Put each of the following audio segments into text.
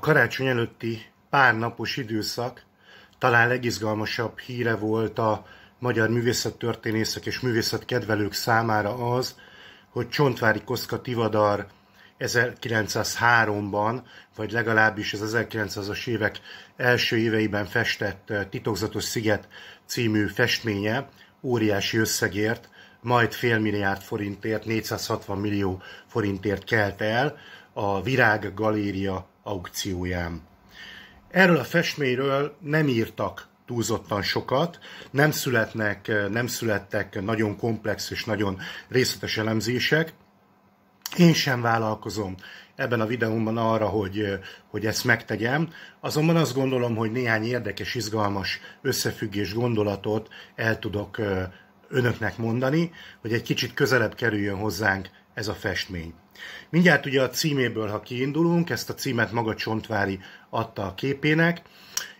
karácsony előtti pár napos időszak talán legizgalmasabb híre volt a magyar művészettörténészek és művészetkedvelők számára az, hogy Csontvári Koszka Tivadar 1903-ban, vagy legalábbis az 1900-as évek első éveiben festett eh, Titokzatos sziget című festménye óriási összegért, majd milliárd forintért, 460 millió forintért kelt el a Virág Galéria aukcióján. Erről a festményről nem írtak túlzottan sokat, nem születnek, nem születtek nagyon komplex és nagyon részletes elemzések. Én sem vállalkozom ebben a videómban arra, hogy, hogy ezt megtegyem, azonban azt gondolom, hogy néhány érdekes, izgalmas összefüggés gondolatot el tudok önöknek mondani, hogy egy kicsit közelebb kerüljön hozzánk ez a festmény. Mindjárt ugye a címéből, ha kiindulunk, ezt a címet maga Csontvári adta a képének.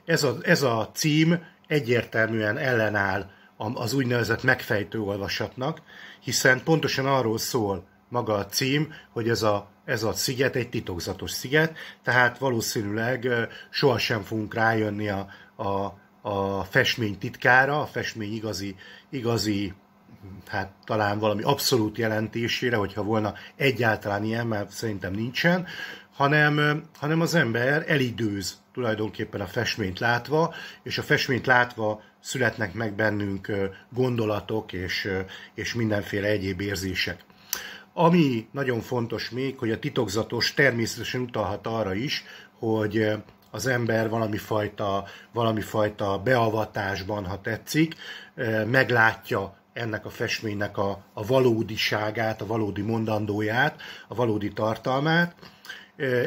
Ez a, ez a cím egyértelműen ellenáll az úgynevezett megfejtő olvasatnak, hiszen pontosan arról szól maga a cím, hogy ez a, ez a sziget egy titokzatos sziget, tehát valószínűleg sohasem fogunk rájönni a, a, a festmény titkára, a festmény igazi, igazi hát talán valami abszolút jelentésére, hogyha volna egyáltalán ilyen, mert szerintem nincsen, hanem, hanem az ember elidőz tulajdonképpen a festményt látva, és a festményt látva születnek meg bennünk gondolatok és, és mindenféle egyéb érzések. Ami nagyon fontos még, hogy a titokzatos természetesen utalhat arra is, hogy az ember valami fajta, valami fajta beavatásban, ha tetszik, meglátja ennek a festménynek a, a valódiságát, a valódi mondandóját, a valódi tartalmát.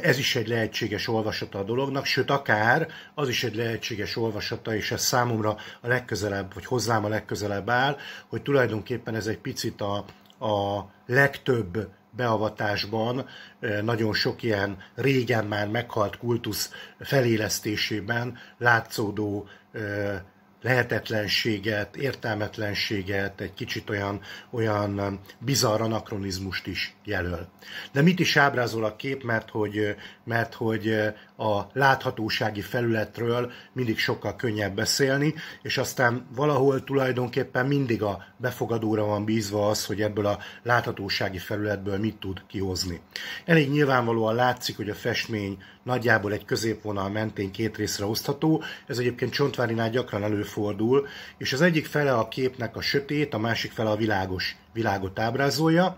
Ez is egy lehetséges olvasata a dolognak, sőt akár az is egy lehetséges olvasata, és ez számomra a legközelebb, vagy hozzám a legközelebb áll, hogy tulajdonképpen ez egy picit a, a legtöbb beavatásban, nagyon sok ilyen régen már meghalt kultusz felélesztésében látszódó lehetetlenséget, értelmetlenséget, egy kicsit olyan, olyan bizarr anakronizmust is jelöl. De mit is ábrázol a kép, mert hogy, mert hogy a láthatósági felületről mindig sokkal könnyebb beszélni, és aztán valahol tulajdonképpen mindig a befogadóra van bízva az, hogy ebből a láthatósági felületből mit tud kihozni. Elég nyilvánvalóan látszik, hogy a festmény nagyjából egy középvonal mentén két részre osztható, ez egyébként Csontvárinál gyakran előfordul, előfordul, és az egyik fele a képnek a sötét, a másik fele a világos világot ábrázolja.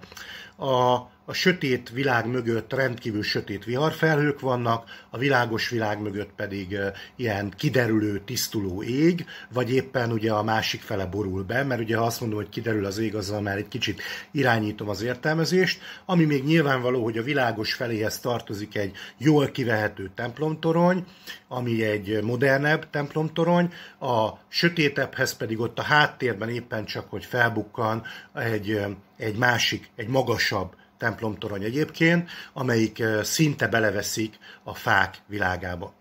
A a sötét világ mögött rendkívül sötét viharfelhők vannak, a világos világ mögött pedig ilyen kiderülő, tisztuló ég, vagy éppen ugye a másik fele borul be, mert ugye ha azt mondom, hogy kiderül az ég, azzal már egy kicsit irányítom az értelmezést, ami még nyilvánvaló, hogy a világos feléhez tartozik egy jól kivehető templomtorony, ami egy modernebb templomtorony, a sötétebbhez pedig ott a háttérben éppen csak, hogy felbukkan egy, egy másik, egy magasabb templomtorony egyébként, amelyik eh, szinte beleveszik a fák világába.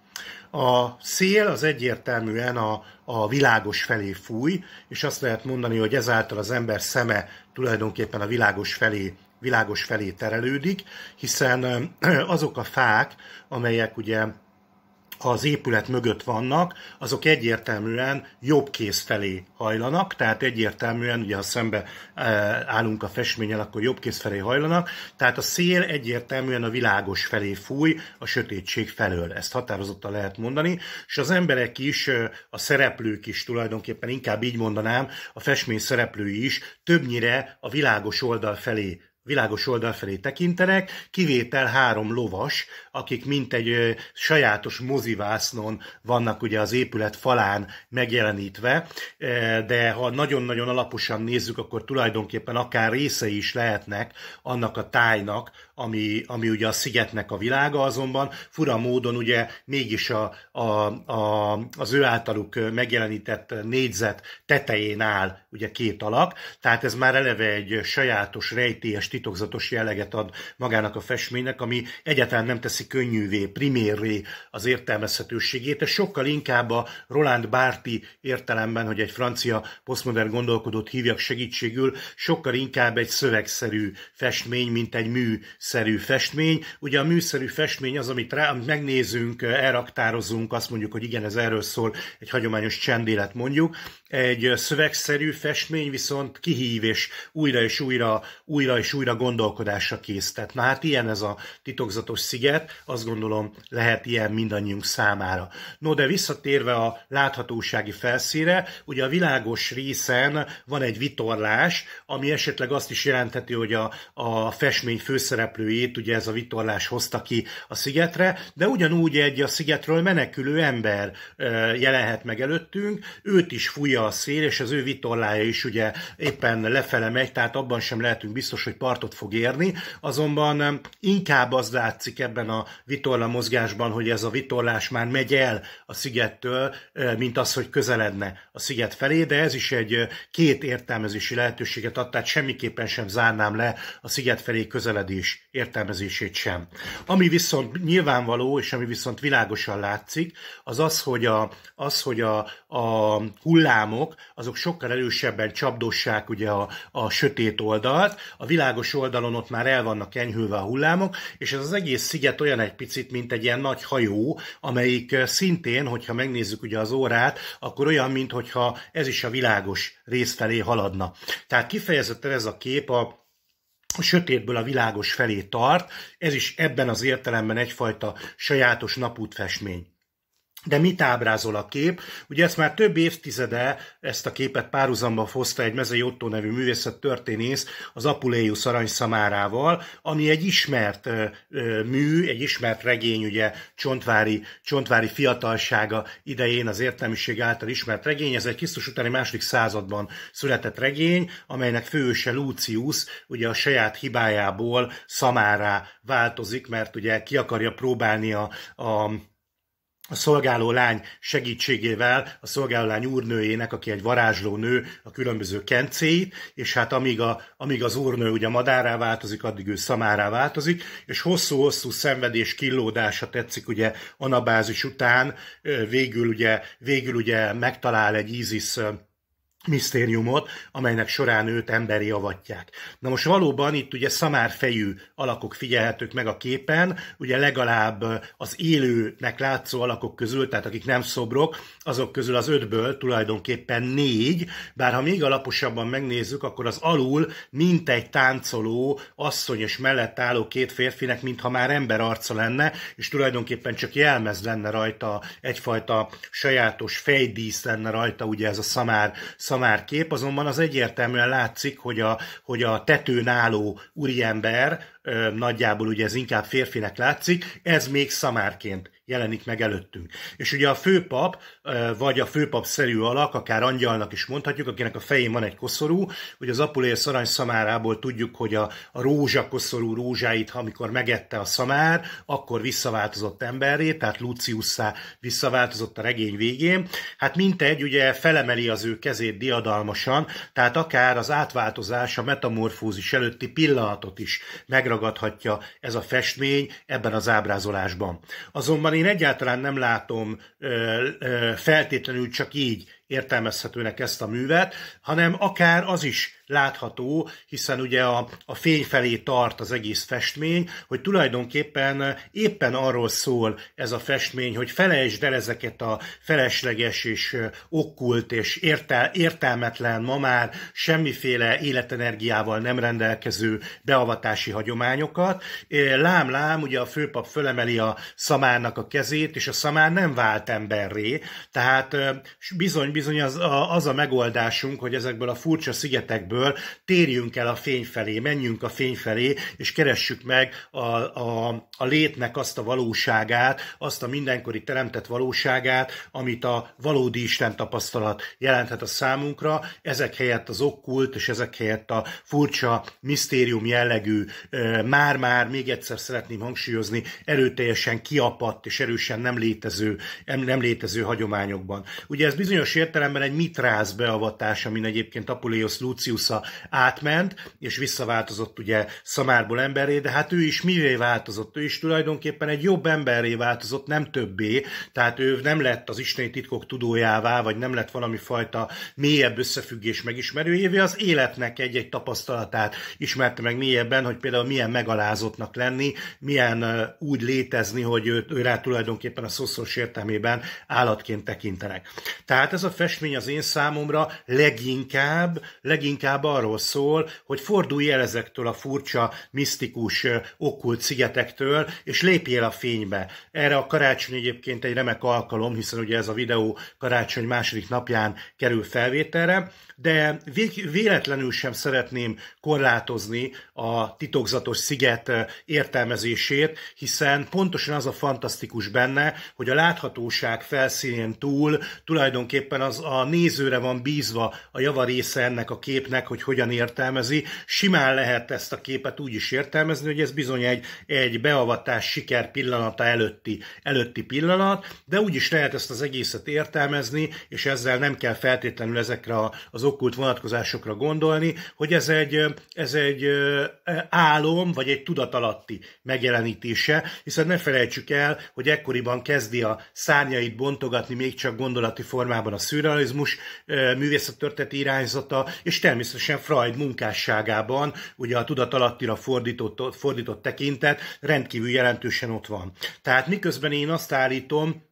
A szél az egyértelműen a, a világos felé fúj, és azt lehet mondani, hogy ezáltal az ember szeme tulajdonképpen a világos felé világos felé terelődik, hiszen eh, azok a fák, amelyek ugye az épület mögött vannak, azok egyértelműen jobb kéz felé hajlanak, tehát egyértelműen, ugye ha szembe e, állunk a festménnyel, akkor jobb kéz felé hajlanak, tehát a szél egyértelműen a világos felé fúj, a sötétség felől. Ezt határozottan lehet mondani, és az emberek is, e, a szereplők is tulajdonképpen, inkább így mondanám, a festmény szereplői is többnyire a világos oldal felé világos oldal felé tekintenek, kivétel három lovas, akik mint egy ö, sajátos mozivásznon vannak ugye az épület falán megjelenítve, de ha nagyon-nagyon alaposan nézzük, akkor tulajdonképpen akár részei is lehetnek annak a tájnak, ami, ami ugye a szigetnek a világa, azonban fura módon ugye mégis a, a, a, az ő általuk megjelenített négyzet tetején áll ugye két alak, tehát ez már eleve egy sajátos, rejtélyes titokzatos jelleget ad magának a festménynek, ami egyáltalán nem teszi könnyűvé, primérvé az értelmezhetőségét, De sokkal inkább a Roland Bárti értelemben, hogy egy francia posztmodern gondolkodót hívjak segítségül, sokkal inkább egy szövegszerű festmény, mint egy műszerű festmény. Ugye a műszerű festmény az, amit, rá, amit megnézünk, elraktározunk, azt mondjuk, hogy igen, ez erről szól, egy hagyományos csendélet mondjuk. Egy szövegszerű festmény viszont kihív és újra és újra, újra és újra újra gondolkodásra Tehát Na hát ilyen ez a titokzatos sziget, azt gondolom lehet ilyen mindannyiunk számára. No, de visszatérve a láthatósági felszíre, ugye a világos részen van egy vitorlás, ami esetleg azt is jelenteti, hogy a, a festmény főszereplőjét, ugye ez a vitorlás hozta ki a szigetre, de ugyanúgy egy a szigetről menekülő ember jelenhet meg előttünk, őt is fújja a szél, és az ő vitorlája is ugye éppen lefele megy, tehát abban sem lehetünk biztos, hogy partot fog érni, azonban inkább az látszik ebben a vitorla mozgásban, hogy ez a vitorlás már megy el a szigettől, eh, mint az, hogy közeledne a sziget felé, de ez is egy eh, két értelmezési lehetőséget ad, tehát semmiképpen sem zárnám le a sziget felé közeledés értelmezését sem. Ami viszont nyilvánvaló, és ami viszont világosan látszik, az az, hogy a, az, hogy a, a hullámok azok sokkal erősebben csapdossák ugye a, a sötét oldalt, a világos folyós oldalon ott már el vannak enyhülve a hullámok, és ez az egész sziget olyan egy picit, mint egy ilyen nagy hajó, amelyik szintén, hogyha megnézzük ugye az órát, akkor olyan, mintha ez is a világos rész felé haladna. Tehát kifejezetten ez a kép a a sötétből a világos felé tart, ez is ebben az értelemben egyfajta sajátos napútfestmény. De mit ábrázol a kép? Ugye ezt már több évtizede, ezt a képet párhuzamba hozta egy Mezei Otto nevű művészettörténész az Apuleius arany szamárával, ami egy ismert mű, egy ismert regény, ugye Csontvári, Csontvári fiatalsága idején az értelmiség által ismert regény. Ez egy Krisztus utáni második században született regény, amelynek főse Lucius ugye a saját hibájából szamárá változik, mert ugye ki akarja próbálni a, a a szolgáló lány segítségével, a szolgáló lány úrnőjének, aki egy varázsló nő, a különböző kencéit, és hát amíg, a, amíg az úrnő ugye madárá változik, addig ő szamárá változik, és hosszú-hosszú szenvedés killódása tetszik ugye anabázis után, végül ugye, végül ugye megtalál egy ízisz misztériumot, amelynek során őt emberi avatják. Na most valóban itt ugye szamárfejű alakok figyelhetők meg a képen, ugye legalább az élőnek látszó alakok közül, tehát akik nem szobrok, azok közül az ötből tulajdonképpen négy, bár ha még alaposabban megnézzük, akkor az alul mint egy táncoló asszony és mellett álló két férfinek, mintha már ember arca lenne, és tulajdonképpen csak jelmez lenne rajta, egyfajta sajátos fejdísz lenne rajta, ugye ez a szamár, szamár kép, azonban az egyértelműen látszik, hogy a, hogy a tetőn álló úriember, nagyjából ugye ez inkább férfinek látszik, ez még szamárként jelenik meg előttünk. És ugye a főpap, vagy a főpap szerű alak, akár angyalnak is mondhatjuk, akinek a fején van egy koszorú, hogy az apulér szarany szamárából tudjuk, hogy a, a rózsa koszorú rózsáit, amikor megette a szamár, akkor visszaváltozott emberré, tehát Luciusszá visszaváltozott a regény végén. Hát mintegy, ugye felemeli az ő kezét diadalmasan, tehát akár az átváltozás, a metamorfózis előtti pillanatot is megragadhatja ez a festmény ebben az ábrázolásban. Azonban én egyáltalán nem látom feltétlenül csak így értelmezhetőnek ezt a művet, hanem akár az is látható, hiszen ugye a, a fény felé tart az egész festmény, hogy tulajdonképpen éppen arról szól ez a festmény, hogy felejtsd el ezeket a felesleges és okkult és értel, értelmetlen, ma már semmiféle életenergiával nem rendelkező beavatási hagyományokat. Lám-lám, ugye a főpap fölemeli a szamárnak a kezét, és a szamár nem vált emberré, tehát bizony bizony az a, az a megoldásunk, hogy ezekből a furcsa szigetekből térjünk el a fény felé, menjünk a fény felé, és keressük meg a, a, a létnek azt a valóságát, azt a mindenkori teremtett valóságát, amit a valódi Isten tapasztalat jelenthet a számunkra, ezek helyett az okkult, és ezek helyett a furcsa, misztérium jellegű, már-már, még egyszer szeretném hangsúlyozni, erőteljesen kiapadt és erősen nem létező, nem létező hagyományokban. Ugye ez bizonyos értelemben egy mitráz beavatás, amin egyébként Apuleius Luciusa átment, és visszaváltozott ugye szamárból emberré, de hát ő is mivé változott? Ő is tulajdonképpen egy jobb emberré változott, nem többé, tehát ő nem lett az isteni titkok tudójává, vagy nem lett valami fajta mélyebb összefüggés megismerőjévé, az életnek egy-egy tapasztalatát ismerte meg mélyebben, hogy például milyen megalázottnak lenni, milyen úgy létezni, hogy ő, ő rá tulajdonképpen a szószoros értelmében állatként tekintenek. Tehát ez a festmény az én számomra leginkább, leginkább arról szól, hogy fordulj el ezektől a furcsa, misztikus, okkult szigetektől, és lépjél a fénybe. Erre a karácsony egyébként egy remek alkalom, hiszen ugye ez a videó karácsony második napján kerül felvételre de véletlenül sem szeretném korlátozni a titokzatos sziget eh, értelmezését, hiszen pontosan az a fantasztikus benne, hogy a láthatóság felszínén túl tulajdonképpen az a nézőre van bízva a része ennek a képnek, hogy hogyan értelmezi. Simán lehet ezt a képet úgy is értelmezni, hogy ez bizony egy, egy beavatás siker pillanata előtti, előtti pillanat, de úgy is lehet ezt az egészet értelmezni, és ezzel nem kell feltétlenül ezekre az az okkult vonatkozásokra gondolni, hogy ez egy, ez egy álom, vagy egy tudatalatti megjelenítése, hiszen ne felejtsük el, hogy ekkoriban kezdi a szárnyait bontogatni még csak gondolati formában a szürrealizmus művészettörténeti irányzata, és természetesen Freud munkásságában, ugye a tudatalattira fordított, fordított tekintet rendkívül jelentősen ott van. Tehát miközben én azt állítom,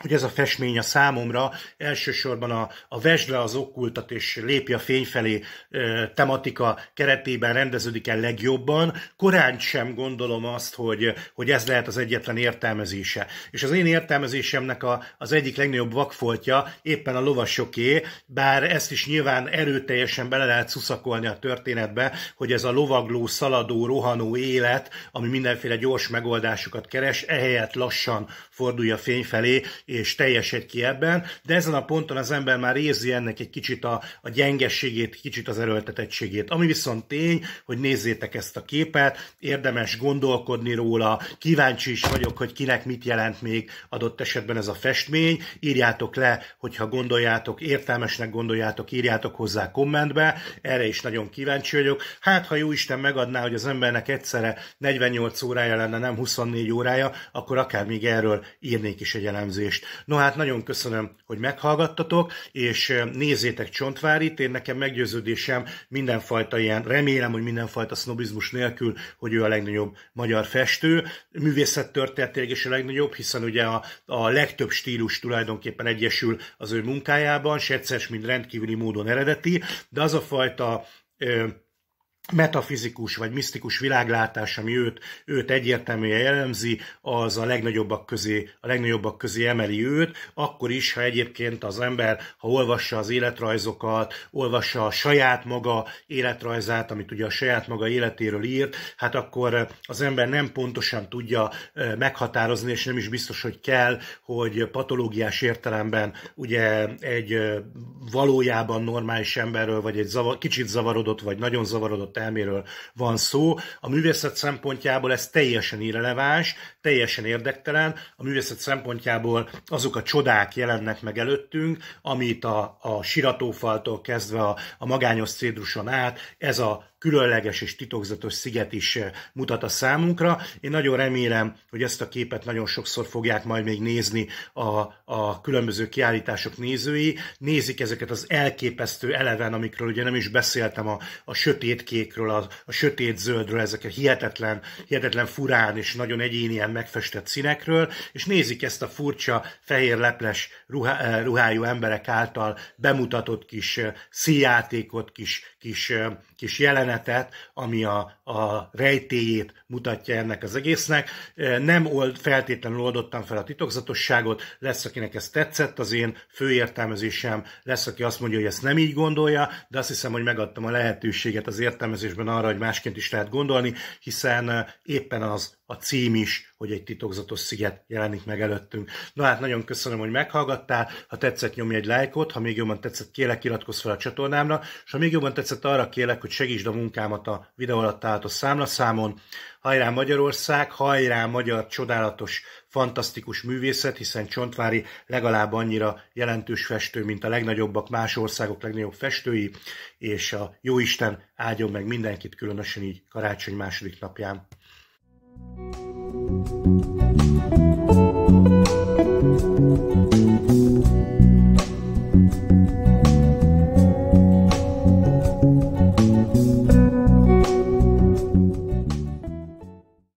hogy ez a festmény a számomra elsősorban a, a Vesd le az okkultat és lépj a fény felé ö, tematika keretében rendeződik el legjobban, korán sem gondolom azt, hogy, hogy ez lehet az egyetlen értelmezése. És az én értelmezésemnek a, az egyik legnagyobb vakfoltja éppen a lovasoké, bár ezt is nyilván erőteljesen bele lehet szuszakolni a történetbe, hogy ez a lovagló, szaladó, rohanó élet, ami mindenféle gyors megoldásokat keres, ehelyett lassan fordulja fény felé, és teljesed ki ebben, de ezen a ponton az ember már érzi ennek egy kicsit a, a gyengességét, kicsit az erőltetettségét. Ami viszont tény, hogy nézzétek ezt a képet, érdemes gondolkodni róla, kíváncsi is vagyok, hogy kinek mit jelent még adott esetben ez a festmény, írjátok le, hogyha gondoljátok, értelmesnek gondoljátok, írjátok hozzá kommentbe, erre is nagyon kíváncsi vagyok. Hát, ha jó Isten megadná, hogy az embernek egyszerre 48 órája lenne, nem 24 órája, akkor akár még erről írnék is egy elemzést kérdést. No hát nagyon köszönöm, hogy meghallgattatok, és nézzétek Csontvárit, én nekem meggyőződésem mindenfajta ilyen, remélem, hogy mindenfajta sznobizmus nélkül, hogy ő a legnagyobb magyar festő. Művészettörténetileg is a legnagyobb, hiszen ugye a, a legtöbb stílus tulajdonképpen egyesül az ő munkájában, s egyszer, mind rendkívüli módon eredeti, de az a fajta metafizikus vagy misztikus világlátás, ami őt, őt egyértelműen jellemzi, az a legnagyobbak közé, a legnagyobbak közé emeli őt, akkor is, ha egyébként az ember, ha olvassa az életrajzokat, olvassa a saját maga életrajzát, amit ugye a saját maga életéről írt, hát akkor az ember nem pontosan tudja eh, meghatározni, és nem is biztos, hogy kell, hogy patológiás értelemben ugye egy eh, valójában normális emberről, vagy egy zavar, kicsit zavarodott, vagy nagyon zavarodott alkotott elméről van szó. A művészet szempontjából ez teljesen irreleváns, teljesen érdektelen. A művészet szempontjából azok a csodák jelennek meg előttünk, amit a, a siratófaltól kezdve a, a magányos cédruson át ez a különleges és titokzatos sziget is eh, mutat a számunkra. Én nagyon remélem, hogy ezt a képet nagyon sokszor fogják majd még nézni a, a különböző kiállítások nézői. Nézik ezeket az elképesztő eleven, amikről ugye nem is beszéltem, a, a sötétkékről, a, a sötét zöldről, ezek a hihetetlen, hihetetlen furán és nagyon egyénien megfestett színekről, és nézik ezt a furcsa fehér leples ruhá, eh, ruhájú emberek által bemutatott kis eh, szíjátékot, kis, kis kis jelenetet, ami a, a rejtéjét mutatja ennek az egésznek. E, nem old, feltétlenül oldottam fel a titokzatosságot, lesz, akinek ez tetszett az én főértelmezésem, lesz, aki azt mondja, hogy ezt nem így gondolja, de azt hiszem, hogy megadtam a lehetőséget az értelmezésben arra, hogy másként is lehet gondolni, hiszen e, éppen az a cím is, hogy egy titokzatos sziget jelenik meg előttünk. Na hát nagyon köszönöm, hogy meghallgattál, ha tetszett nyomj egy lájkot, ha még jobban tetszett kélek iratkozz fel a csatornámra, és ha még jobban tetszett arra kélek, hogy segítsd a munkámat a videó alatt állható számlaszámon. Hajrá Magyarország, hajrá magyar csodálatos, fantasztikus művészet, hiszen Csontvári legalább annyira jelentős festő, mint a legnagyobbak, más országok legnagyobb festői, és a jóisten áldjon meg mindenkit, különösen így karácsony második napján. Thank you.